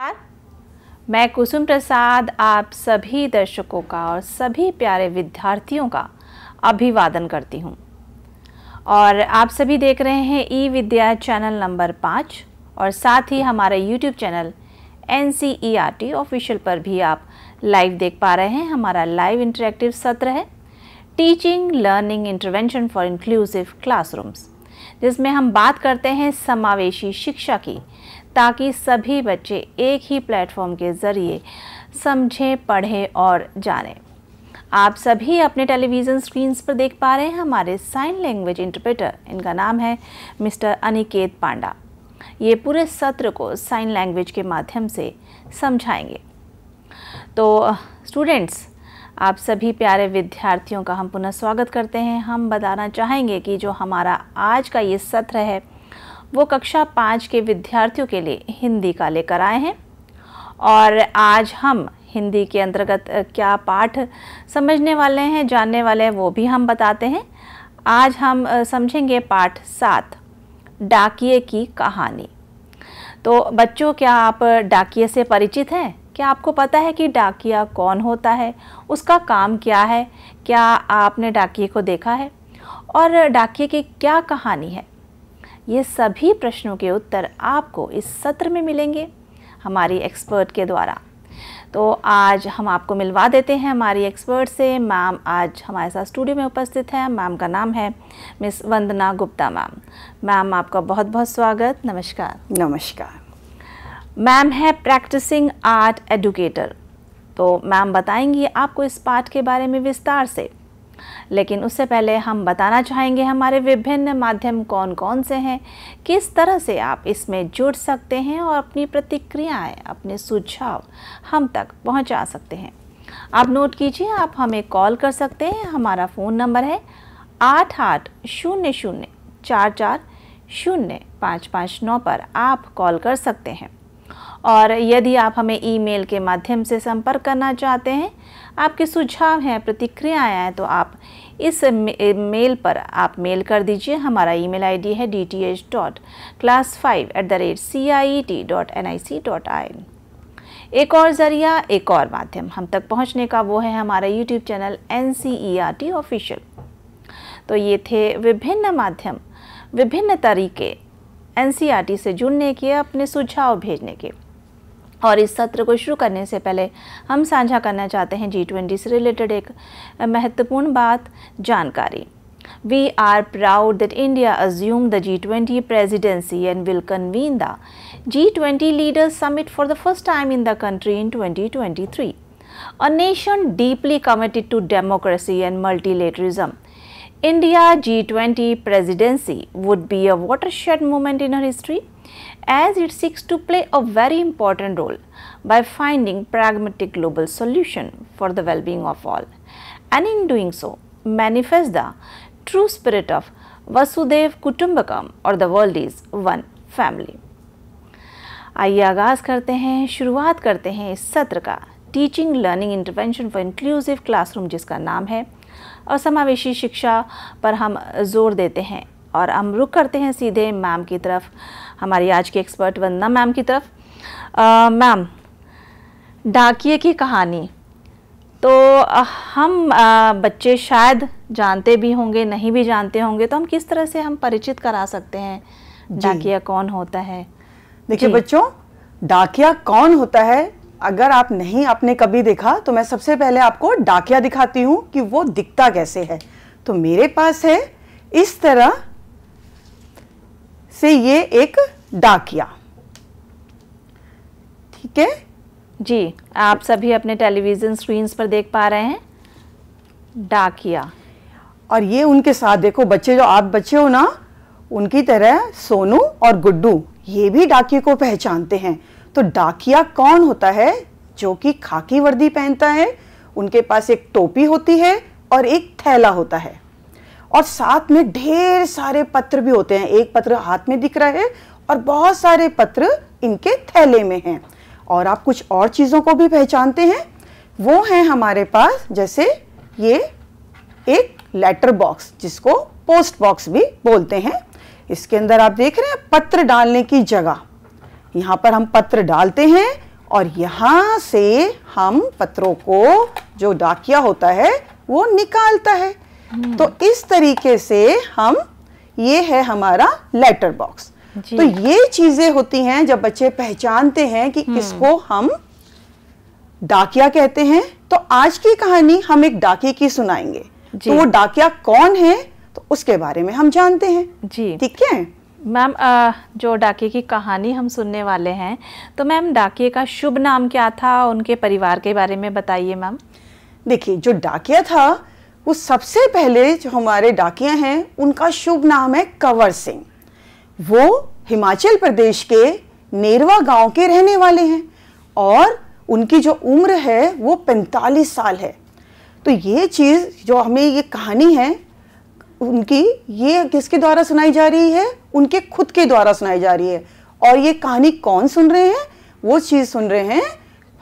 नमस्कार मैं कुसुम प्रसाद आप सभी दर्शकों का और सभी प्यारे विद्यार्थियों का अभिवादन करती हूँ और आप सभी देख रहे हैं ई विद्या चैनल नंबर पाँच और साथ ही हमारे YouTube channel N C E R T official पर भी आप लाइव देख पा रहे हैं हमारा लाइव इंटरेक्टिव सत्र है teaching learning intervention for inclusive classrooms जिसमें हम बात करते हैं समावेशी शिक्षा की ताकि सभी बच्चे एक ही प्लेटफॉर्म के ज़रिए समझें पढ़ें और जानें आप सभी अपने टेलीविज़न स्क्रीन्स पर देख पा रहे हैं हमारे साइन लैंग्वेज इंटरप्रेटर इनका नाम है मिस्टर अनिकेत पांडा ये पूरे सत्र को साइन लैंग्वेज के माध्यम से समझाएंगे तो स्टूडेंट्स आप सभी प्यारे विद्यार्थियों का हम पुनः स्वागत करते हैं हम बताना चाहेंगे कि जो हमारा आज का ये सत्र है वो कक्षा पाँच के विद्यार्थियों के लिए हिंदी का लेकर आए हैं और आज हम हिंदी के अंतर्गत क्या पाठ समझने वाले हैं जानने वाले हैं वो भी हम बताते हैं आज हम समझेंगे पाठ सात डाकिए की कहानी तो बच्चों क्या आप डाकिए से परिचित हैं क्या आपको पता है कि डाकिया कौन होता है उसका काम क्या है क्या आपने डाकिए को देखा है और डाकिए की क्या कहानी है ये सभी प्रश्नों के उत्तर आपको इस सत्र में मिलेंगे हमारी एक्सपर्ट के द्वारा तो आज हम आपको मिलवा देते हैं हमारी एक्सपर्ट से मैम आज हमारे साथ स्टूडियो में उपस्थित हैं मैम का नाम है miss Vandana Gupta ma'am ma'am आपका बहुत बहुत स्वागत नमस्कार नमस्कार मैम है प्रैक्टिसिंग आर्ट एडुकेटर तो मैम बताएंगी आपको इस पाठ के बारे में विस्तार से लेकिन उससे पहले हम बताना चाहेंगे हमारे विभिन्न माध्यम कौन कौन से हैं किस तरह से आप इसमें जुड़ सकते हैं और अपनी प्रतिक्रियाएं अपने सुझाव हम तक पहुंचा सकते हैं आप नोट कीजिए आप हमें कॉल कर सकते हैं हमारा फ़ोन नंबर है आठ आठ शून्य शून्य चार चार शून्य पाँच पाँच नौ पर आप कॉल कर सकते हैं और यदि आप हमें ईमेल के माध्यम से संपर्क करना चाहते हैं आपके सुझाव हैं प्रतिक्रियाएँ हैं तो आप इस मेल पर आप मेल कर दीजिए हमारा ईमेल आईडी है D T H dot class five at the rate C I T dot N I C dot I N एक और ज़रिया एक और माध्यम हम तक पहुंचने का वो है हमारा YouTube channel N C E R T official तो ये थे विभिन्न माध्यम विभिन्न तरीके एन सी आर टी से जुड़ने के अपने सुझाव भेजने के और इस सत्र को शुरू करने से पहले हम साझा करना चाहते हैं जी ट्वेंटी से रिलेटेड एक महत्वपूर्ण बात जानकारी we are proud that India assume the G twenty presidency and will convene the G twenty leaders summit for the first time in the country in twenty twenty three a nation deeply committed to democracy and multilateralism India G twenty presidency would be a watershed moment in her history as it seeks to play a very important role by finding pragmatic global solution for the well-being of all and in doing so manifest the true spirit of Vasudev Kutumbakam or the world is one family. आइए आगाज़ करते हैं शुरुआत करते हैं इस सत्र का teaching learning intervention for inclusive classroom जिसका नाम है और समावेशी शिक्षा पर हम जोर देते हैं और हम रुक करते हैं सीधे मैम की तरफ हमारी आज की एक्सपर्ट वंदना मैम की तरफ मैम डाकिए की कहानी तो हम बच्चे शायद जानते भी होंगे नहीं भी जानते होंगे तो हम किस तरह से हम परिचित करा सकते हैं डाकिया कौन होता है देखिए बच्चों डाकिया कौन होता है अगर आप नहीं आपने कभी देखा तो मैं सबसे पहले आपको डाकिया दिखाती हूँ कि वो दिखता कैसे है तो मेरे पास है इस तरह से ये एक डाकिया ठीक है जी आप सभी अपने टेलीविज़न स्क्रीन पर देख पा रहे हैं डाकिया और ये उनके साथ देखो बच्चे जो आप बच्चे हो ना उनकी तरह सोनू और गुड्डू ये भी डाकिया को पहचानते हैं तो डाकिया कौन होता है जो कि खाकी वर्दी पहनता है उनके पास एक टोपी होती है और एक थैला होता है और साथ में ढेर सारे पत्र भी होते हैं एक पत्र हाथ में दिख रहा है और बहुत सारे पत्र इनके थैले में हैं और आप कुछ और चीज़ों को भी पहचानते हैं वो हैं हमारे पास जैसे ये एक लेटर बॉक्स जिसको पोस्ट बॉक्स भी बोलते हैं इसके अंदर आप देख रहे हैं पत्र डालने की जगह यहाँ पर हम पत्र डालते हैं और यहाँ से हम पत्रों को जो डाकिया होता है वो निकालता है हम्म। तो इस तरीके से हम ये है हमारा लेटर बॉक्स तो ये चीजें होती हैं जब बच्चे पहचानते हैं कि हम्म। किसको हम डाकिया कहते हैं तो आज की कहानी हम एक डाकिया की सुनाएंगे तो वो डाकिया कौन है तो उसके बारे में हम जानते हैं जी ठीक है मैम जो डाके की कहानी हम सुनने वाले हैं तो मैम डाके का शुभ नाम क्या था उनके परिवार के बारे में बताइए मैम देखिए जो डाकिया था वो सबसे पहले जो हमारे डाकिया हैं उनका शुभ नाम है कंवर सिंह वो हिमाचल प्रदेश के नेरवा गांव के रहने वाले हैं और उनकी जो उम्र है वो 45 साल है तो ये चीज़ जो हमें ये कहानी है उनकी ये किसके द्वारा सुनाई जा रही है उनके खुद के द्वारा सुनाई जा रही है और ये कहानी कौन सुन रहे हैं वो चीज़ सुन रहे हैं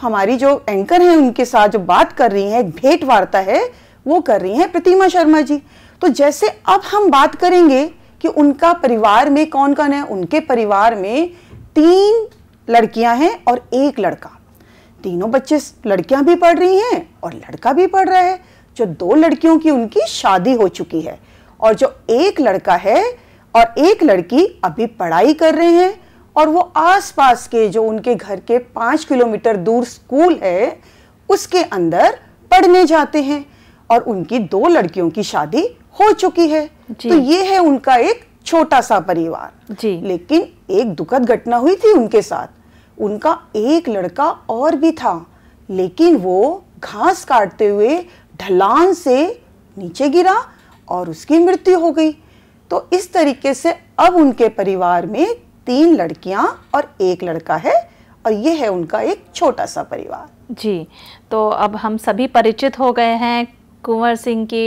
हमारी जो एंकर हैं उनके साथ जो बात कर रही हैं एक भेंट वार्ता है वो कर रही हैं प्रतिमा शर्मा जी तो जैसे अब हम बात करेंगे कि उनका परिवार में कौन कौन है उनके परिवार में तीन लड़कियां हैं और एक लड़का तीनों बच्चे लड़कियां भी पढ़ रही हैं और लड़का भी पढ़ रहा है जो दो लड़कियों की उनकी शादी हो चुकी है और जो एक लड़का है और एक लड़की अभी पढ़ाई कर रहे हैं और वो आसपास के जो उनके घर के पाँच किलोमीटर दूर स्कूल है उसके अंदर पढ़ने जाते हैं और उनकी दो लड़कियों की शादी हो चुकी है तो ये है उनका एक छोटा सा परिवार जी लेकिन एक दुखद घटना हुई थी उनके साथ उनका एक लड़का और भी था लेकिन वो घास काटते हुए ढलान से नीचे गिरा और उसकी मृत्यु हो गई तो इस तरीके से अब उनके परिवार में तीन लड़कियां और एक लड़का है और ये है उनका एक छोटा सा परिवार जी तो अब हम सभी परिचित हो गए हैं कुंवर सिंह के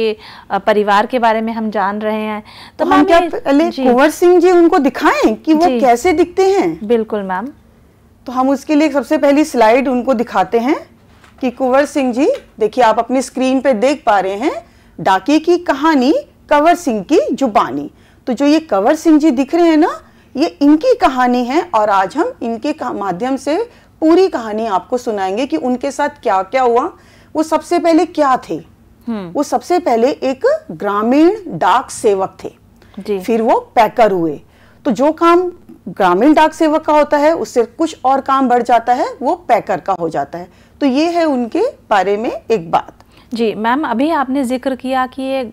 परिवार के बारे में हम जान रहे हैं तो, तो हम क्या पहले कुंवर सिंह जी उनको दिखाएं कि वो कैसे दिखते हैं बिल्कुल मैम तो हम उसके लिए सबसे पहली स्लाइड उनको दिखाते हैं कि कुंवर सिंह जी देखिए आप अपनी स्क्रीन पे देख पा रहे हैं डाकी की कहानी कंवर सिंह की जुबानी तो जो ये कंवर सिंह जी दिख रहे हैं ना ये इनकी कहानी है और आज हम इनके माध्यम से पूरी कहानी आपको सुनाएंगे कि उनके साथ क्या क्या हुआ वो सबसे पहले क्या थे हम्म। वो सबसे पहले एक ग्रामीण डाक सेवक थे फिर वो पैकर हुए तो जो काम ग्रामीण डाक सेवक का होता है उससे कुछ और काम बढ़ जाता है वो पैकर का हो जाता है तो ये है उनके बारे में एक बात जी मैम अभी आपने जिक्र किया कि ये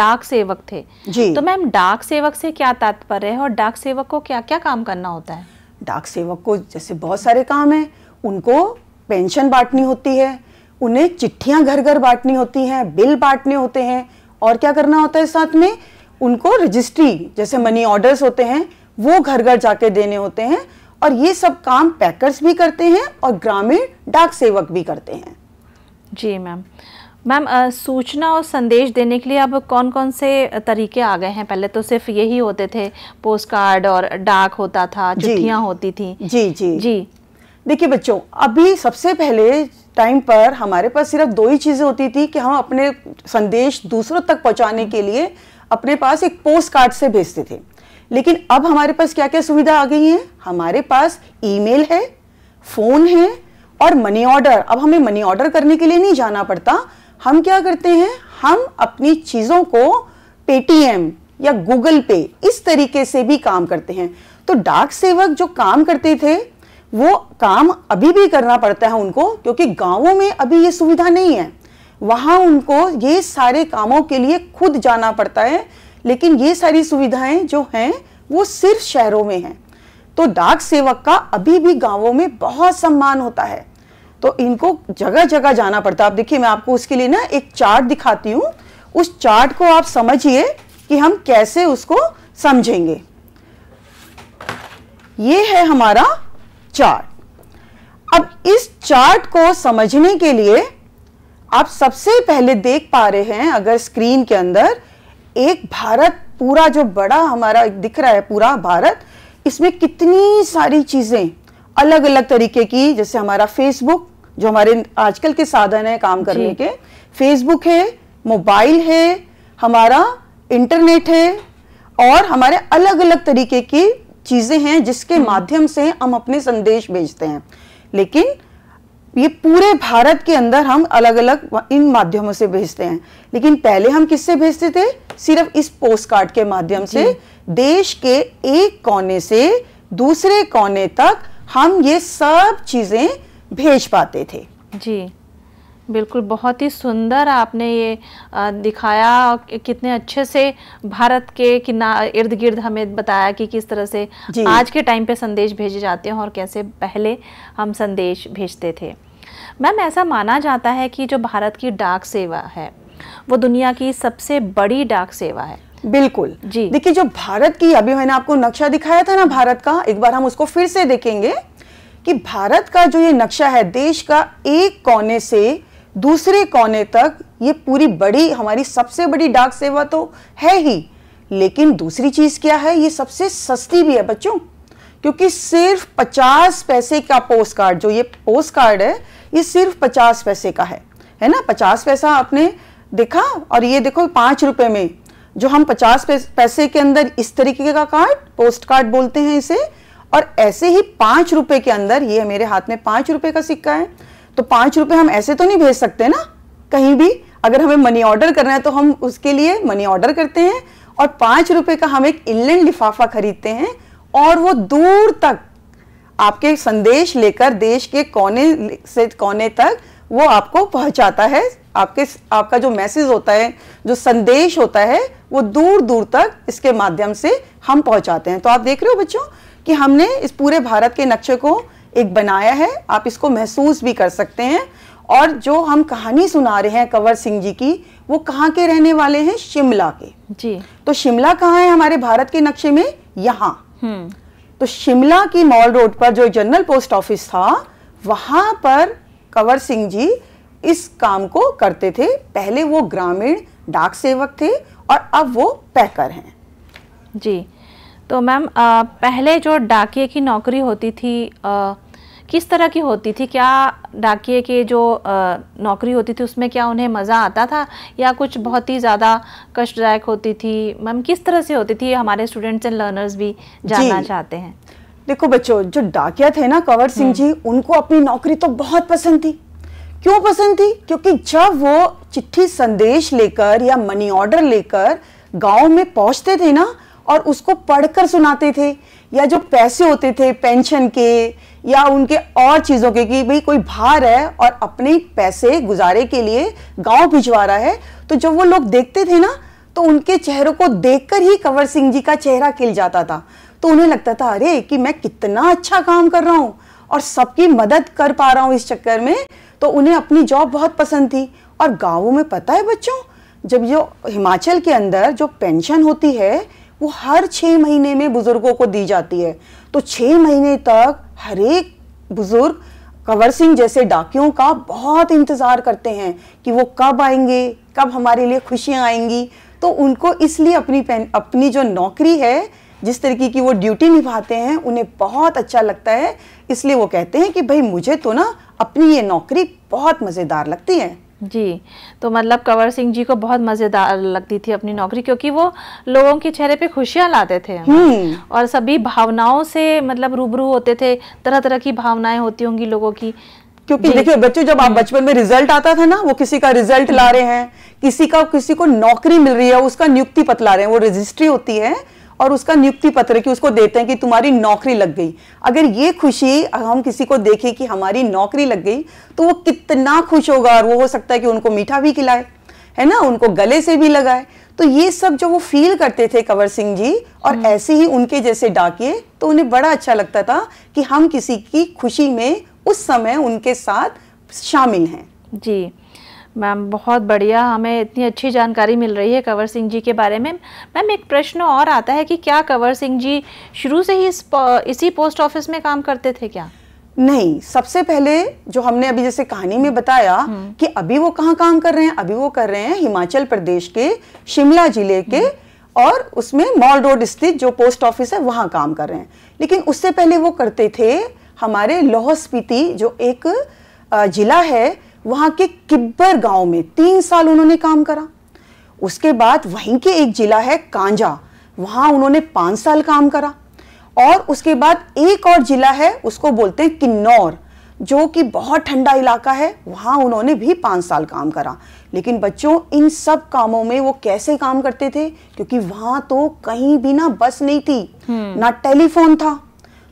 डाक सेवक थे जी तो मैम डाक सेवक से क्या तात्पर्य है और डाक सेवक को क्या क्या काम करना होता है डाक सेवक को जैसे बहुत सारे काम है उनको पेंशन बांटनी होती है उन्हें चिट्ठियां घर घर बांटनी होती हैं बिल बांटने होते हैं और क्या करना होता है साथ में उनको रजिस्ट्री जैसे मनी ऑर्डर्स होते हैं वो घर घर जाके देने होते हैं और ये सब काम पैकर्स भी करते हैं और ग्रामीण डाक सेवक भी करते हैं जी मैम मैम सूचना और संदेश देने के लिए अब कौन कौन से तरीके आ गए हैं पहले तो सिर्फ यही होते थे पोस्ट कार्ड और डाक होता था चिट्ठियाँ होती थी जी जी जी देखिए बच्चों अभी सबसे पहले टाइम पर हमारे पास सिर्फ दो ही चीज़ें होती थी कि हम अपने संदेश दूसरों तक पहुंचाने के लिए अपने पास एक पोस्ट कार्ड से भेजते थे लेकिन अब हमारे पास क्या क्या सुविधा आ गई है हमारे पास ईमेल है फ़ोन है और मनी ऑर्डर अब हमें मनी ऑर्डर करने के लिए नहीं जाना पड़ता हम क्या करते हैं हम अपनी चीज़ों को पेटीएम या गूगल पे इस तरीके से भी काम करते हैं तो डाक सेवक जो काम करते थे वो काम अभी भी करना पड़ता है उनको क्योंकि गाँवों में अभी ये सुविधा नहीं है वहां उनको ये सारे कामों के लिए खुद जाना पड़ता है लेकिन ये सारी सुविधाएं जो हैं वो सिर्फ शहरों में हैं तो डाक सेवक का अभी भी गांवों में बहुत सम्मान होता है तो इनको जगह जगह जाना पड़ता है आप देखिए मैं आपको उसके लिए ना एक चार्ट दिखाती हूँ उस चार्ट को आप समझिए कि हम कैसे उसको समझेंगे ये है हमारा चार्ट अब इस चार्ट को समझने के लिए आप सबसे पहले देख पा रहे हैं अगर स्क्रीन के अंदर एक भारत पूरा जो बड़ा हमारा दिख रहा है पूरा भारत इसमें कितनी सारी चीज़ें अलग अलग तरीके की जैसे हमारा फेसबुक जो हमारे आजकल के साधन है काम करने के फेसबुक है मोबाइल है हमारा इंटरनेट है और हमारे अलग अलग तरीके की चीज़ें हैं जिसके हम्म। माध्यम से हम अपने संदेश भेजते हैं लेकिन ये पूरे भारत के अंदर हम अलग अलग इन माध्यमों से भेजते हैं लेकिन पहले हम किससे भेजते थे सिर्फ इस पोस्ट कार्ड के माध्यम से देश के एक कोने से दूसरे कोने तक हम ये सब चीज़ें भेज पाते थे जी बिल्कुल बहुत ही सुंदर आपने ये दिखाया कितने अच्छे से भारत के किना इर्द गिर्द हमें बताया कि किस तरह से आज के टाइम पे संदेश भेजे जाते हैं और कैसे पहले हम संदेश भेजते थे मैम ऐसा माना जाता है कि जो भारत की डाक सेवा है वो दुनिया की सबसे बड़ी डाक सेवा है बिल्कुल जी देखिए जो भारत की अभी मैंने आपको नक्शा दिखाया था ना भारत का एक बार हम उसको फिर से देखेंगे कि भारत का जो ये नक्शा है देश का एक कोने से दूसरे कोने तक ये पूरी बड़ी हमारी सबसे बड़ी डाक सेवा तो है ही लेकिन दूसरी चीज़ क्या है ये सबसे सस्ती भी है बच्चों क्योंकि सिर्फ पचास पैसे का पोस्ट कार्ड जो ये पोस्ट कार्ड है ये सिर्फ पचास पैसे का है है ना पचास पैसा आपने देखा और ये देखो पांच रुपए में जो हम पचास पैसे के अंदर इस तरीके का कार्ड पोस्ट कार्ड बोलते हैं इसे और ऐसे ही पांच रुपए के अंदर ये मेरे हाथ में पांच रुपए का सिक्का है तो पांच रुपए हम ऐसे तो नहीं भेज सकते ना कहीं भी अगर हमें मनी ऑर्डर करना है तो हम उसके लिए मनी ऑर्डर करते हैं और पांच रुपये का हम एक इनलैंड लिफाफा खरीदते हैं और वो दूर तक आपके संदेश लेकर देश के कोने से कोने तक वो आपको पहुंचाता है आपके आपका जो मैसेज होता है जो संदेश होता है वो दूर दूर तक इसके माध्यम से हम पहुंचाते हैं तो आप देख रहे हो बच्चों कि हमने इस पूरे भारत के नक्शे को एक बनाया है आप इसको महसूस भी कर सकते हैं और जो हम कहानी सुना रहे हैं कंवर सिंह जी की वो कहाँ के रहने वाले हैं शिमला के जी तो शिमला कहाँ है हमारे भारत के नक्शे में यहाँ हम्म। तो शिमला की मॉल रोड पर जो जनरल पोस्ट ऑफिस था वहां पर कंवर सिंह जी इस काम को करते थे पहले वो ग्रामीण डाक सेवक थे और अब वो पैकर हैं जी तो मैम पहले जो डाकिए की नौकरी होती थी आ, किस तरह की होती थी क्या डाकिए के जो नौकरी होती थी उसमें क्या उन्हें मज़ा आता था या कुछ बहुत ही ज़्यादा कष्टदायक होती थी मैम किस तरह से होती थी हमारे स्टूडेंट्स एंड लर्नर्स भी जानना चाहते हैं देखो बच्चों जो डाकिया थे ना कंवर सिंह हम्म। जी उनको अपनी नौकरी तो बहुत पसंद थी क्यों पसंद थी क्योंकि जब वो चिट्ठी संदेश लेकर या मनी ऑर्डर लेकर गांव में पहुंचते थे ना और उसको पढ़कर सुनाते थे या जो पैसे होते थे पेंशन के या उनके और चीज़ों के कि भाई कोई भार है और अपने पैसे गुजारे के लिए गांव भिजवा रहा है तो जब वो लोग देखते थे ना तो उनके चेहरों को देखकर ही कंवर सिंह जी का चेहरा खिल जाता था तो उन्हें लगता था अरे कि मैं कितना अच्छा काम कर रहा हूँ और सबकी मदद कर पा रहा हूँ इस चक्कर में तो उन्हें अपनी जॉब बहुत पसंद थी और गाँवों में पता है बच्चों जब जो हिमाचल के अंदर जो पेंशन होती है वो हर छः महीने में बुज़ुर्गों को दी जाती है तो छः महीने तक हर एक बुज़ुर्ग कंवर सिंह जैसे डाकियों का बहुत इंतज़ार करते हैं कि वो कब आएंगे कब हमारे लिए खुशियाँ आएंगी तो उनको इसलिए अपनी पेन अपनी जो नौकरी है जिस तरीके की वो ड्यूटी निभाते हैं उन्हें बहुत अच्छा लगता है इसलिए वो कहते हैं कि भाई मुझे तो ना अपनी ये नौकरी बहुत मज़ेदार लगती है जी तो मतलब कंवर सिंह जी को बहुत मज़ेदार लगती थी अपनी नौकरी क्योंकि वो लोगों के चेहरे पे खुशियां लाते थे हम्म। और सभी भावनाओं से मतलब रूबरू होते थे तरह तरह की भावनाएं होती होंगी लोगों की क्योंकि देखिए बच्चों जब आप हम्म। बचपन में रिजल्ट आता था ना वो किसी का रिजल्ट ला हम्म। रहे हैं किसी का किसी को नौकरी मिल रही है उसका नियुक्ति ला रहे हैं वो रजिस्ट्री होती है और उसका नियुक्ति पत्र कि उसको देते हैं कि तुम्हारी नौकरी लग गई अगर ये खुशी हम किसी को देखें कि हमारी नौकरी लग गई तो वो कितना खुश होगा और वो हो सकता है कि उनको मीठा भी खिलाए है ना उनको गले से भी लगाए तो ये सब जो वो फील करते थे कंवर सिंह जी और हम्म। ऐसे ही उनके जैसे डाके तो उन्हें बड़ा अच्छा लगता था कि हम किसी की खुशी में उस समय उनके साथ शामिल हैं जी मैम बहुत बढ़िया हमें इतनी अच्छी जानकारी मिल रही है कंवर सिंह जी के बारे में मैम एक प्रश्न और आता है कि क्या कंवर सिंह जी शुरू से ही इस इसी पोस्ट ऑफिस में काम करते थे क्या नहीं सबसे पहले जो हमने अभी जैसे कहानी में बताया हम्म। कि अभी वो कहाँ काम कर रहे हैं अभी वो कर रहे हैं हिमाचल प्रदेश के शिमला जिले के हम्म। और उसमें मॉल रोड स्थित जो पोस्ट ऑफिस है वहाँ काम कर रहे हैं लेकिन उससे पहले वो करते थे हमारे लाहौल स्पीति जो एक जिला है वहां के किब्बर गांव में तीन साल उन्होंने काम करा उसके बाद वहीं के एक जिला है कांजा वहां उन्होंने पांच साल काम करा और उसके बाद एक और जिला है उसको बोलते हैं किन्नौर जो कि बहुत ठंडा इलाका है वहां उन्होंने भी पांच साल काम करा लेकिन बच्चों इन सब कामों में वो कैसे काम करते थे क्योंकि वहां तो कहीं भी ना बस नहीं थी हम्म। ना टेलीफोन था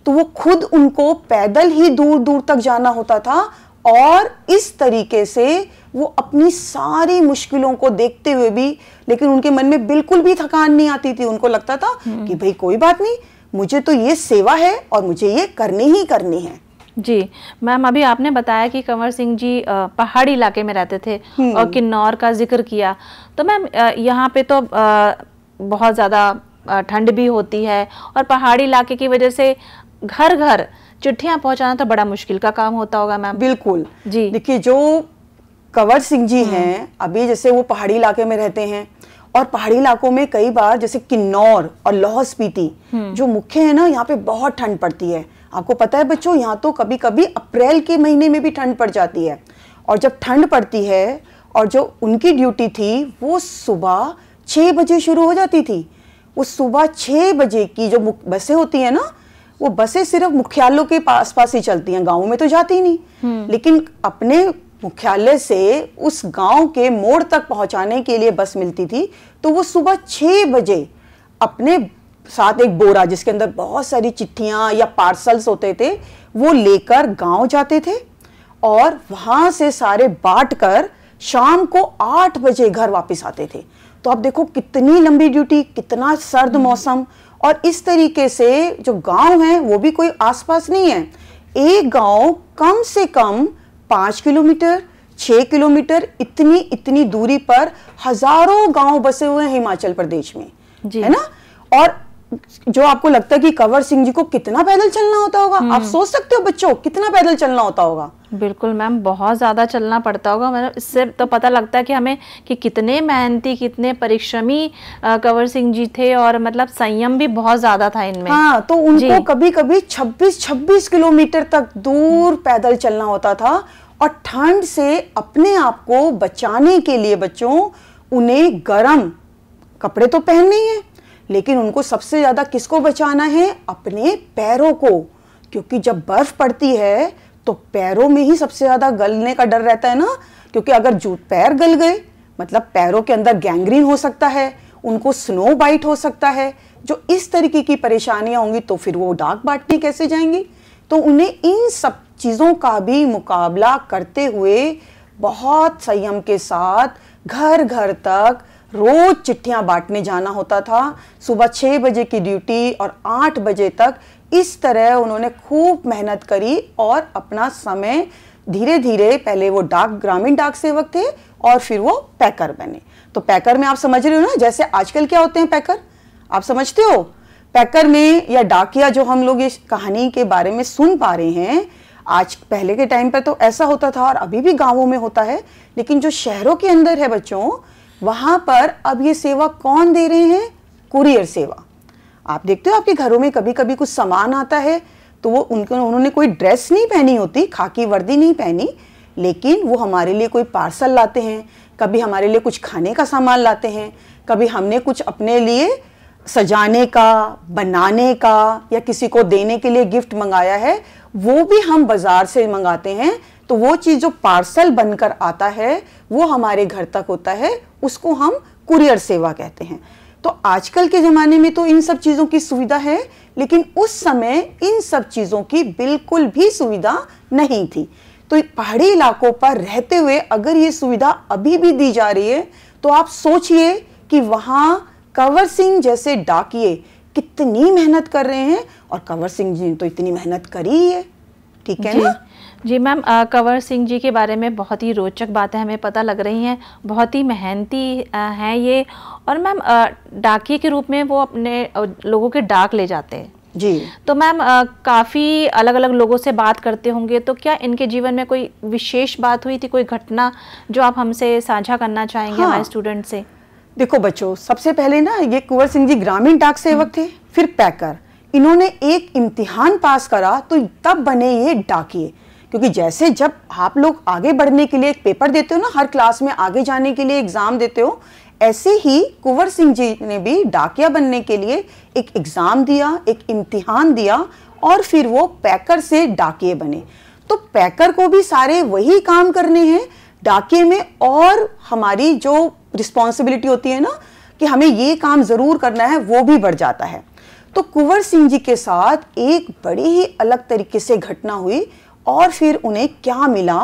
तो वो खुद उनको पैदल ही दूर दूर तक जाना होता था और इस तरीके से वो अपनी सारी मुश्किलों को देखते हुए भी लेकिन उनके मन में बिल्कुल भी थकान नहीं आती थी उनको लगता था हम्म। कि भाई कोई बात नहीं मुझे तो ये सेवा है और मुझे ये करनी ही करनी है जी मैम अभी आपने बताया कि कंवर सिंह जी पहाड़ी इलाके में रहते थे हम्म। और किन्नौर का जिक्र किया तो मैम यहाँ पे तो बहुत ज़्यादा ठंड भी होती है और पहाड़ी इलाके की वजह से घर घर चिट्ठियां पहुंचाना तो बड़ा मुश्किल का काम होता होगा मैम बिल्कुल जी देखिए जो कंवर सिंह जी हैं अभी जैसे वो पहाड़ी इलाके में रहते हैं और पहाड़ी इलाकों में कई बार जैसे किन्नौर और लाहौल स्पीति हम्म। जो मुख्य है ना यहाँ पे बहुत ठंड पड़ती है आपको पता है बच्चों यहाँ तो कभी कभी अप्रैल के महीने में भी ठंड पड़ जाती है और जब ठंड पड़ती है और जो उनकी ड्यूटी थी वो सुबह छः बजे शुरू हो जाती थी वो सुबह छः बजे की जो बसें होती हैं ना वो बसें सिर्फ मुख्यालयों के पास पास ही चलती हैं गाँव में तो जाती नहीं हम्म। लेकिन अपने मुख्यालय से उस गांव के मोड़ तक पहुंचाने के लिए बस मिलती थी तो वो सुबह छः बजे अपने साथ एक बोरा जिसके अंदर बहुत सारी चिट्ठियाँ या पार्सल्स होते थे वो लेकर गांव जाते थे और वहाँ से सारे बांट कर शाम को आठ बजे घर वापस आते थे तो आप देखो कितनी लंबी ड्यूटी कितना सर्द हम्म। मौसम और इस तरीके से जो गांव है वो भी कोई आसपास नहीं है एक गांव कम से कम पाँच किलोमीटर छः किलोमीटर इतनी इतनी दूरी पर हजारों गांव बसे हुए हैं हिमाचल प्रदेश में है ना और जो आपको लगता है कि कंवर सिंह जी को कितना पैदल चलना होता होगा आप हम्म। सोच सकते हो बच्चों कितना पैदल चलना होता होगा बिल्कुल मैम बहुत ज़्यादा चलना पड़ता होगा मतलब इससे तो पता लगता है कि हमें कि कितने मेहनती कितने परिश्रमी कंवर सिंह जी थे और मतलब संयम भी बहुत ज़्यादा था इनमें हाँ तो उनको कभी कभी 26-26 किलोमीटर तक दूर पैदल चलना होता था और ठंड से अपने आप को बचाने के लिए बच्चों उन्हें गर्म कपड़े तो पहनने ही है लेकिन उनको सबसे ज़्यादा किसको बचाना है अपने पैरों को क्योंकि जब बर्फ़ पड़ती है तो पैरों में ही सबसे ज़्यादा गलने का डर रहता है ना क्योंकि अगर जूत पैर गल गए मतलब पैरों के अंदर गैंग्रीन हो सकता है उनको स्नो बाइट हो सकता है जो इस तरीके की परेशानियाँ होंगी तो फिर वो डाक बांटने कैसे जाएंगी तो उन्हें इन सब चीज़ों का भी मुकाबला करते हुए बहुत संयम के साथ घर घर तक रोज चिट्ठियां बांटने जाना होता था सुबह छः बजे की ड्यूटी और आठ बजे तक इस तरह उन्होंने खूब मेहनत करी और अपना समय धीरे धीरे पहले वो डाक ग्रामीण डाक सेवक थे और फिर वो पैकर बने तो पैकर में आप समझ रहे हो ना जैसे आजकल क्या होते हैं पैकर आप समझते हो पैकर में या डाकिया जो हम लोग इस कहानी के बारे में सुन पा रहे हैं आज पहले के टाइम पर तो ऐसा होता था और अभी भी गांवों में होता है लेकिन जो शहरों के अंदर है बच्चों वहाँ पर अब ये सेवा कौन दे रहे हैं कुरियर सेवा आप देखते हो आपके घरों में कभी कभी कुछ सामान आता है तो वो उनको उन्होंने कोई ड्रेस नहीं पहनी होती खाकी वर्दी नहीं पहनी लेकिन वो हमारे लिए कोई पार्सल लाते हैं कभी हमारे लिए कुछ खाने का सामान लाते हैं कभी हमने कुछ अपने लिए सजाने का बनाने का या किसी को देने के लिए गिफ्ट मंगाया है वो भी हम बाज़ार से मंगाते हैं तो वो चीज़ जो पार्सल बनकर आता है वो हमारे घर तक होता है उसको हम कुरियर सेवा कहते हैं तो आजकल के ज़माने में तो इन सब चीज़ों की सुविधा है लेकिन उस समय इन सब चीज़ों की बिल्कुल भी सुविधा नहीं थी तो पहाड़ी इलाकों पर रहते हुए अगर ये सुविधा अभी भी दी जा रही है तो आप सोचिए कि वहाँ कंवर सिंह जैसे डाकिए कितनी मेहनत कर रहे हैं और कंवर सिंह जी ने तो इतनी मेहनत करी है ठीक है ना जी मैम कंवर सिंह जी के बारे में बहुत ही रोचक बातें हमें पता लग रही हैं बहुत ही मेहनती हैं ये और मैम डाकिए के रूप में वो अपने लोगों के डाक ले जाते हैं जी तो मैम काफ़ी अलग अलग लोगों से बात करते होंगे तो क्या इनके जीवन में कोई विशेष बात हुई थी कोई घटना जो आप हमसे साझा करना चाहेंगे हाँ। हमारे स्टूडेंट से देखो बच्चों सबसे पहले ना ये कुंवर सिंह जी ग्रामीण डाक सेवक थे फिर पैकर इन्होंने एक इम्तिहान पास करा तो तब बने ये डाकिए क्योंकि जैसे जब आप लोग आगे बढ़ने के लिए एक पेपर देते हो ना हर क्लास में आगे जाने के लिए एग्ज़ाम देते हो ऐसे ही कुंवर सिंह जी ने भी डाकिया बनने के लिए एक एग्ज़ाम दिया एक इम्तिहान दिया और फिर वो पैकर से डाकिए बने तो पैकर को भी सारे वही काम करने हैं डाके में और हमारी जो रिस्पॉन्सिबिलिटी होती है ना कि हमें ये काम ज़रूर करना है वो भी बढ़ जाता है तो कुंवर सिंह जी के साथ एक बड़ी ही अलग तरीके से घटना हुई और फिर उन्हें क्या मिला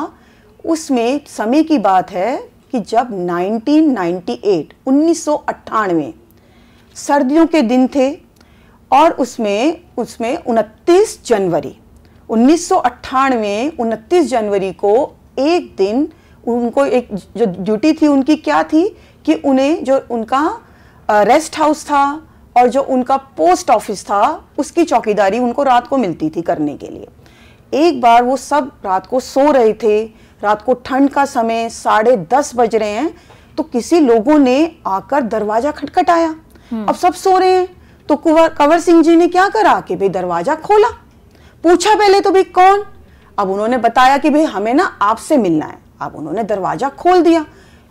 उसमें समय की बात है कि जब 1998 उन्नीस सर्दियों के दिन थे और उसमें उसमें 29 जनवरी उन्नीस सौ उनतीस जनवरी को एक दिन उनको एक जो ड्यूटी थी उनकी क्या थी कि उन्हें जो उनका रेस्ट हाउस था और जो उनका पोस्ट ऑफिस था उसकी चौकीदारी उनको रात को मिलती थी करने के लिए एक बार वो सब रात को सो रहे थे रात को ठंड का समय साढ़े दस बज रहे हैं तो किसी लोगों ने आकर दरवाजा खटखटाया हम्म। अब सब सो रहे हैं तो कुवर कंवर सिंह जी ने क्या करा कि भाई दरवाजा खोला पूछा पहले तो भाई कौन अब उन्होंने बताया कि भाई हमें ना आपसे मिलना है अब उन्होंने दरवाजा खोल दिया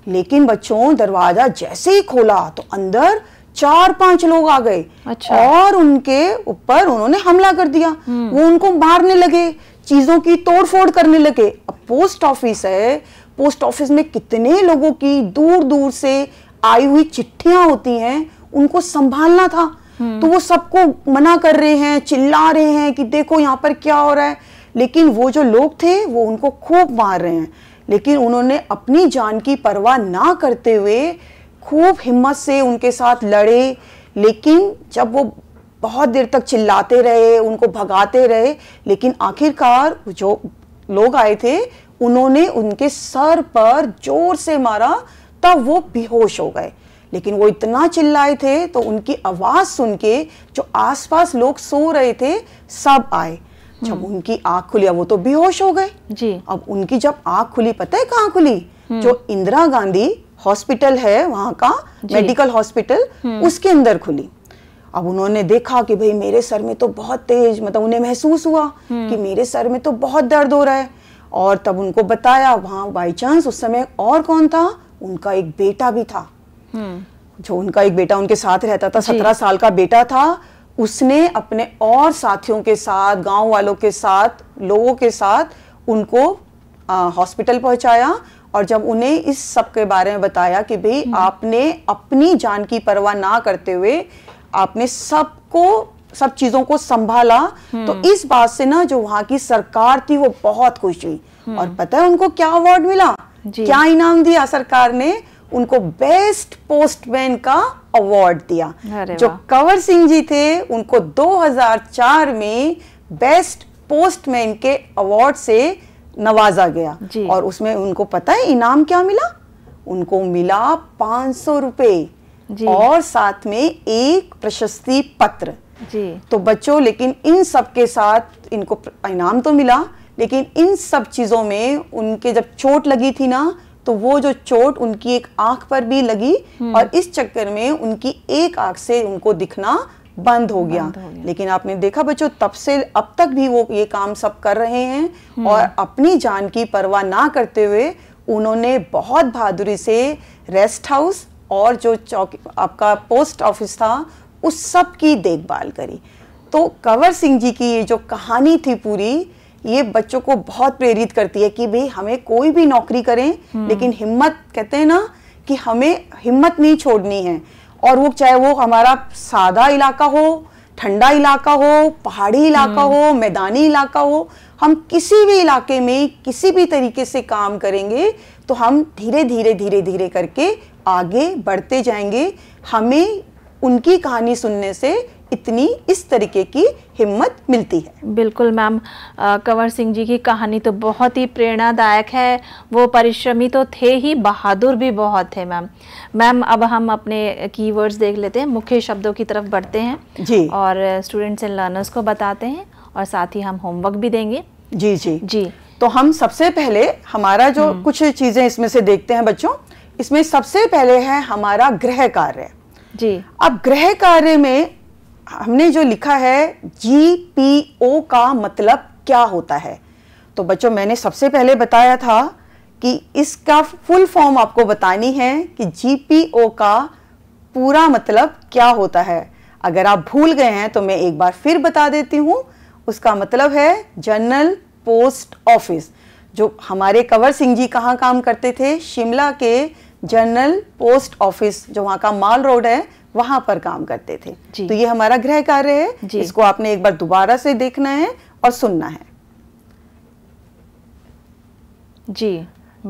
लेकिन बच्चों दरवाजा जैसे ही खोला तो अंदर चार पांच लोग आ गए अच्छा। और उनके ऊपर उन्होंने हमला कर दिया हम्म। वो उनको मारने लगे चीज़ों की तोड़फोड़ करने लगे अब पोस्ट ऑफिस है पोस्ट ऑफिस में कितने लोगों की दूर दूर से आई हुई चिट्ठियां होती हैं उनको संभालना था हम्म। तो वो सबको मना कर रहे हैं चिल्ला रहे हैं कि देखो यहाँ पर क्या हो रहा है लेकिन वो जो लोग थे वो उनको खूब मार रहे हैं लेकिन उन्होंने अपनी जान की परवाह ना करते हुए खूब हिम्मत से उनके साथ लड़े लेकिन जब वो बहुत देर तक चिल्लाते रहे उनको भगाते रहे लेकिन आखिरकार जो लोग आए थे उन्होंने उनके सर पर जोर से मारा तब वो बेहोश हो गए लेकिन वो इतना चिल्लाए थे तो उनकी आवाज़ सुन के जो आसपास लोग सो रहे थे सब आए जब हम्म। उनकी आँख खुली वो तो बेहोश हो गए जी अब उनकी जब आँख खुली पता है कहाँ खुली हम्म। जो इंदिरा गांधी हॉस्पिटल है वहाँ का मेडिकल हॉस्पिटल हम्म। उसके अंदर खुली अब उन्होंने देखा कि भाई मेरे सर में तो बहुत तेज मतलब उन्हें महसूस हुआ हम्म। कि मेरे सर में तो बहुत दर्द हो रहा है और तब उनको बताया वहां बाई चांस उस समय और कौन था उनका एक बेटा भी था हम्म। जो उनका एक बेटा उनके साथ रहता था सत्रह साल का बेटा था उसने अपने और साथियों के साथ गांव वालों के साथ लोगों के साथ उनको हॉस्पिटल पहुंचाया और जब उन्हें इस सब के बारे में बताया कि भाई हम्म। आपने अपनी जान की परवाह ना करते हुए आपने सबको सब चीजों को संभाला हम्म। तो इस बात से ना जो वहां की सरकार थी वो बहुत खुश हुई हम्म। और पता है उनको क्या अवार्ड मिला क्या इनाम दिया सरकार ने उनको बेस्ट पोस्टमैन का अवार्ड दिया जो कंवर सिंह जी थे उनको 2004 में बेस्ट पोस्टमैन के अवार्ड से नवाजा गया और उसमें उनको पता है इनाम क्या मिला उनको मिला पांच सौ रुपये और साथ में एक प्रशस्ति पत्र जी तो बच्चों लेकिन इन सब के साथ इनको इनाम तो मिला लेकिन इन सब चीज़ों में उनके जब चोट लगी थी ना तो वो जो चोट उनकी एक आंख पर भी लगी हम्म। और इस चक्कर में उनकी एक आंख से उनको दिखना बंद हो बंद हो गया। लेकिन आपने देखा बच्चों तब से अब तक भी वो ये काम सब कर रहे हैं हम्म। और अपनी जान की परवाह ना करते हुए उन्होंने बहुत बहादुरी से रेस्ट हाउस और जो चौक आपका पोस्ट ऑफिस था उस सब की देखभाल करी तो कंवर सिंह जी की ये जो कहानी थी पूरी ये बच्चों को बहुत प्रेरित करती है कि भाई हमें कोई भी नौकरी करें हम्म। लेकिन हिम्मत कहते हैं ना कि हमें हिम्मत नहीं छोड़नी है और वो चाहे वो हमारा सादा इलाका हो ठंडा इलाका हो पहाड़ी इलाका हम्म। हो मैदानी इलाका हो हम किसी भी इलाके में किसी भी तरीके से काम करेंगे तो हम धीरे धीरे धीरे धीरे करके आगे बढ़ते जाएंगे हमें उनकी कहानी सुनने से इतनी इस तरीके की हिम्मत मिलती है बिल्कुल मैम कंवर सिंह जी की कहानी तो बहुत ही प्रेरणादायक है वो परिश्रमी तो थे ही बहादुर भी बहुत थे मैम मैम अब हम अपने कीवर्ड्स देख लेते हैं मुख्य शब्दों की तरफ बढ़ते हैं जी और स्टूडेंट्स एंड लर्नर्स को बताते हैं और साथ ही हम होमवर्क भी देंगे जी जी जी तो हम सबसे पहले हमारा जो हम्म। कुछ चीज़ें इसमें से देखते हैं बच्चों इसमें सबसे पहले है हमारा ग्रह कार्य जी अब ग्रह कार्य में हमने जो लिखा है जी पी ओ का मतलब क्या होता है तो बच्चों मैंने सबसे पहले बताया था कि इसका फुल फॉर्म आपको बतानी है कि जी पी ओ का पूरा मतलब क्या होता है अगर आप भूल गए हैं तो मैं एक बार फिर बता देती हूँ उसका मतलब है जनरल पोस्ट ऑफिस जो हमारे कंवर सिंह जी कहाँ काम करते थे शिमला के जनरल पोस्ट ऑफिस जो वहाँ का माल रोड है वहां पर काम करते थे तो ये हमारा गृह कार्य है इसको आपने एक बार दोबारा से देखना है और सुनना है जी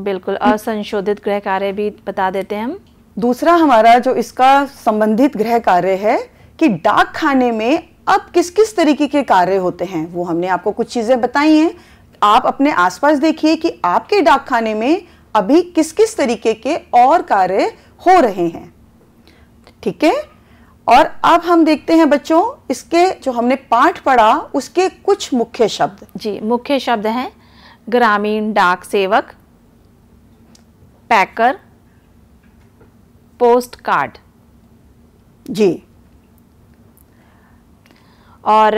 बिल्कुल हम्म। असंशोधित गृह कार्य भी बता देते हैं हम दूसरा हमारा जो इसका संबंधित गृह कार्य है कि डाक खाने में अब किस किस तरीके के कार्य होते हैं वो हमने आपको कुछ चीज़ें बताई हैं आप अपने आसपास देखिए कि आपके डाक खाने में अभी किस किस तरीके के और कार्य हो रहे हैं ठीक है और अब हम देखते हैं बच्चों इसके जो हमने पाठ पढ़ा उसके कुछ मुख्य शब्द जी मुख्य शब्द हैं ग्रामीण डाक सेवक पैकर पोस्ट कार्ड जी और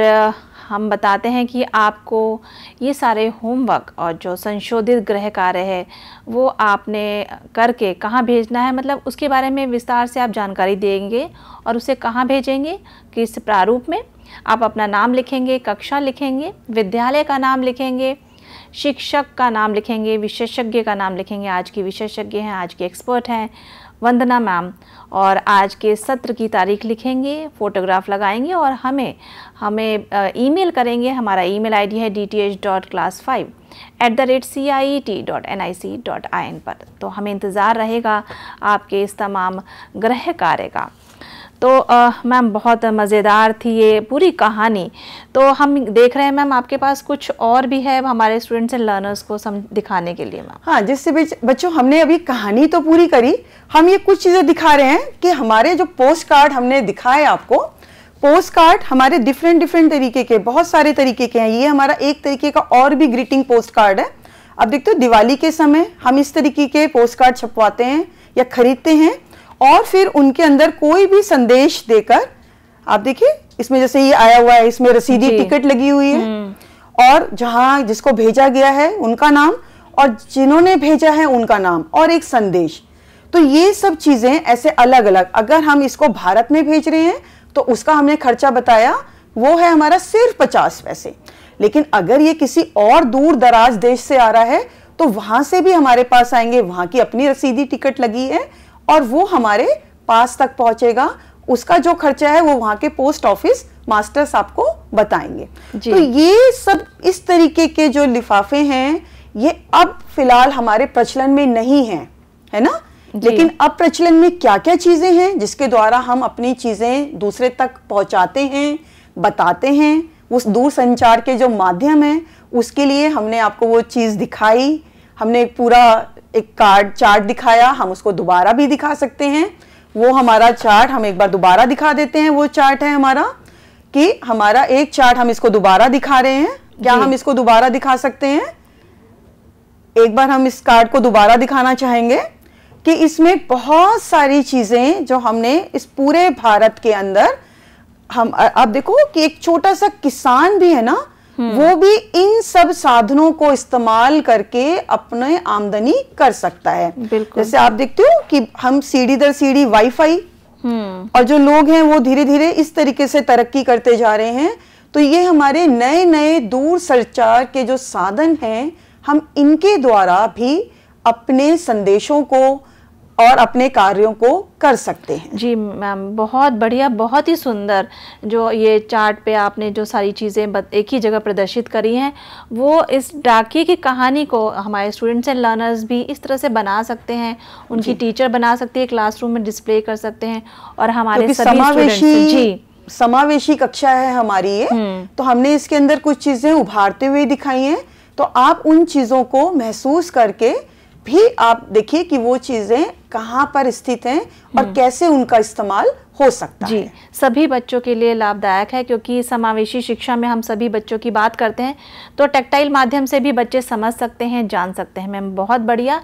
हम बताते हैं कि आपको ये सारे होमवर्क और जो संशोधित गृह कार्य है वो आपने करके कहाँ भेजना है मतलब उसके बारे में विस्तार से आप जानकारी देंगे और उसे कहाँ भेजेंगे किस प्रारूप में आप अपना नाम लिखेंगे कक्षा लिखेंगे विद्यालय का नाम लिखेंगे शिक्षक का नाम लिखेंगे विशेषज्ञ का नाम लिखेंगे आज के विशेषज्ञ हैं आज के एक्सपर्ट हैं वंदना मैम और आज के सत्र की तारीख लिखेंगे फ़ोटोग्राफ लगाएंगे और हमें हमें ईमेल करेंगे हमारा ईमेल आईडी है D T H dot class five at the rate C I T dot N I C dot I N पर तो हमें इंतज़ार रहेगा आपके इस तमाम ग्रह कार्य का तो मैम बहुत मज़ेदार थी ये पूरी कहानी तो हम देख रहे हैं मैम आपके पास कुछ और भी है हमारे स्टूडेंट्स एंड लर्नर्स को सम दिखाने के लिए मैम हाँ जिससे बच्चों हमने अभी कहानी तो पूरी करी हम ये कुछ चीज़ें दिखा रहे हैं कि हमारे जो पोस्ट कार्ड हमने दिखाए आपको पोस्ट कार्ड हमारे डिफरेंट डिफरेंट तरीके के बहुत सारे तरीके के हैं ये हमारा एक तरीके का और भी ग्रीटिंग पोस्ट कार्ड है अब देखते हो दिवाली के समय हम इस तरीके के पोस्ट कार्ड छपवाते हैं या खरीदते हैं और फिर उनके अंदर कोई भी संदेश देकर आप देखिए इसमें जैसे ये आया हुआ है इसमें रसीदी टिकट लगी हुई है हम्म। और जहां जिसको भेजा गया है उनका नाम और जिन्होंने भेजा है उनका नाम और एक संदेश तो ये सब चीजें ऐसे अलग अलग अगर हम इसको भारत में भेज रहे हैं तो उसका हमने खर्चा बताया वो है हमारा सिर्फ पचास पैसे लेकिन अगर ये किसी और दूर दराज देश से आ रहा है तो वहां से भी हमारे पास आएंगे वहां की अपनी रसीदी टिकट लगी है और वो हमारे पास तक पहुंचेगा उसका जो खर्चा है वो वहां के पोस्ट ऑफिस मास्टर्स आपको बताएंगे तो ये सब इस तरीके के जो लिफाफे हैं ये अब फिलहाल हमारे प्रचलन में नहीं है है ना लेकिन अब प्रचलन में क्या क्या चीजें हैं जिसके द्वारा हम अपनी चीजें दूसरे तक पहुंचाते हैं बताते हैं उस दूर संचार के जो माध्यम है उसके लिए हमने आपको वो चीज दिखाई हमने पूरा एक कार्ड चार्ट दिखाया हम उसको दोबारा भी दिखा सकते हैं वो हमारा चार्ट हम एक बार दोबारा दिखा देते हैं वो चार्ट है हमारा कि हमारा एक चार्ट हम इसको दोबारा दिखा रहे हैं क्या हम इसको दोबारा दिखा सकते हैं एक बार हम इस कार्ड को दोबारा दिखाना चाहेंगे कि इसमें बहुत सारी चीज़ें जो हमने इस पूरे भारत के अंदर हम आप देखो कि एक छोटा सा किसान भी है ना हम्म। वो भी इन सब साधनों को इस्तेमाल करके अपने आमदनी कर सकता है जैसे आप देखते हो कि हम सीढ़ी दर सीढ़ी वाईफाई हम्म। और जो लोग हैं वो धीरे धीरे इस तरीके से तरक्की करते जा रहे हैं तो ये हमारे नए नए दूर संचार के जो साधन हैं हम इनके द्वारा भी अपने संदेशों को और अपने कार्यों को कर सकते हैं जी मैम बहुत बढ़िया बहुत ही सुंदर जो ये चार्ट पे आपने जो सारी चीज़ें एक ही जगह प्रदर्शित करी हैं वो इस डाकिए की कहानी को हमारे स्टूडेंट्स एंड लर्नर्स भी इस तरह से बना सकते हैं उनकी टीचर बना सकती है क्लासरूम में डिस्प्ले कर सकते हैं और हमारे तो समावेशी जी समावेशी कक्षा है हमारी ये हम्म। तो हमने इसके अंदर कुछ चीज़ें उभारते हुए दिखाई हैं तो आप उन चीज़ों को महसूस करके भी आप देखिए कि वो चीज़ें कहाँ पर स्थित हैं और हम्म। कैसे उनका इस्तेमाल हो सकता जी, है जी सभी बच्चों के लिए लाभदायक है क्योंकि समावेशी शिक्षा में हम सभी बच्चों की बात करते हैं तो टेक्टाइल माध्यम से भी बच्चे समझ सकते हैं जान सकते हैं मैम बहुत बढ़िया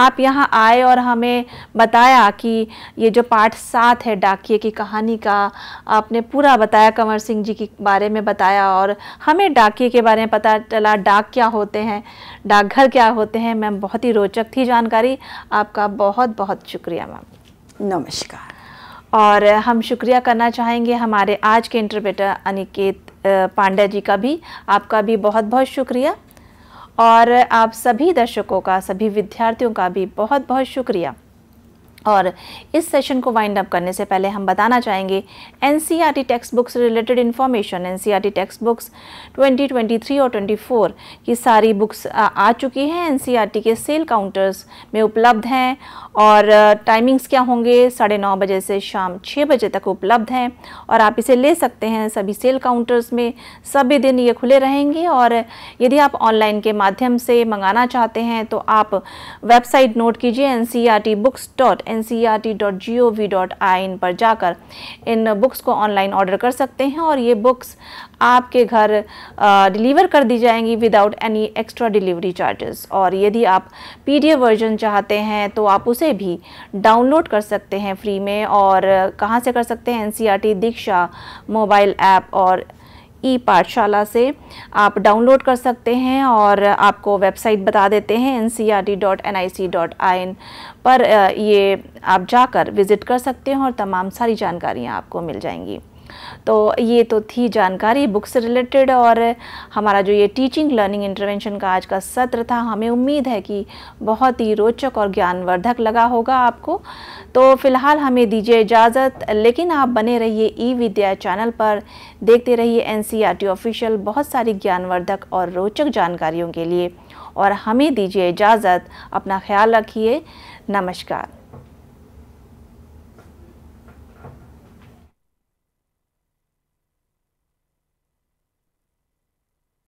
आप यहाँ आए और हमें बताया कि ये जो पाठ सात है डाकिए की कहानी का आपने पूरा बताया कंवर सिंह जी के बारे में बताया और हमें डाकिए के बारे में पता चला डाक क्या होते हैं डाकघर क्या होते हैं मैम बहुत ही रोचक थी जानकारी आपका बहुत बहुत बहुत शुक्रिया मैम नमस्कार और हम शुक्रिया करना चाहेंगे हमारे आज के इंटरप्रेटर अनिकेत पांड्या जी का भी आपका भी बहुत बहुत शुक्रिया और आप सभी दर्शकों का सभी विद्यार्थियों का भी बहुत बहुत शुक्रिया और इस सेशन को वाइंड अप करने से पहले हम बताना चाहेंगे N C R T textbooks related information N C R T textbooks twenty twenty three और ट्वेंटी फोर की सारी बुक्स आ, आ चुकी हैं एन सी आर टी के सेल काउंटर्स में उपलब्ध हैं और टाइमिंग्स क्या होंगे साढ़े नौ बजे से शाम छः बजे तक उपलब्ध हैं और आप इसे ले सकते हैं सभी सेल काउंटर्स में सभी दिन ये खुले रहेंगे और यदि आप ऑनलाइन के माध्यम से मंगाना चाहते हैं तो आप वेबसाइट नोट कीजिए N C R T books dot N N e पर जाकर इन बुक्स को ऑनलाइन ऑर्डर कर सकते हैं और ये बुक्स आपके घर डिलीवर कर दी जाएंगी without any extra delivery charges और यदि आप पीडीएफ वर्जन चाहते हैं तो आप उसे भी डाउनलोड कर सकते हैं फ्री में और कहाँ से कर सकते हैं N e Diksha mobile app और ई पाठशाला से आप डाउनलोड कर सकते हैं और आपको वेबसाइट बता देते हैं एन e पर ये आप जाकर विज़िट कर सकते हैं और तमाम सारी जानकारियाँ आपको मिल जाएंगी तो ये तो थी जानकारी बुक से रिलेटेड और हमारा जो ये टीचिंग लर्निंग इंटरवेंशन का आज का सत्र था हमें उम्मीद है कि बहुत ही रोचक और ज्ञानवर्धक लगा होगा आपको तो फ़िलहाल हमें दीजिए इजाज़त लेकिन आप बने रहिए ई विद्या चैनल पर देखते रहिए एन ऑफिशियल e बहुत सारी ज्ञानवर्धक और रोचक जानकारियों के लिए और हमें दीजिए इजाज़त अपना ख्याल रखिए नमस्कार